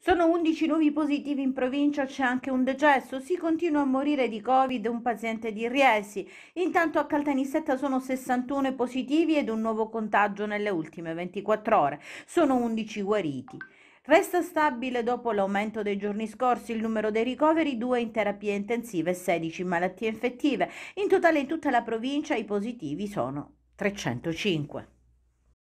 Sono 11 nuovi positivi in provincia, c'è anche un decesso, si continua a morire di Covid un paziente di Riesi. Intanto a Caltanissetta sono 61 positivi ed un nuovo contagio nelle ultime 24 ore. Sono 11 guariti. Resta stabile dopo l'aumento dei giorni scorsi il numero dei ricoveri, 2 in terapie intensive e 16 in malattie infettive. In totale in tutta la provincia i positivi sono 305.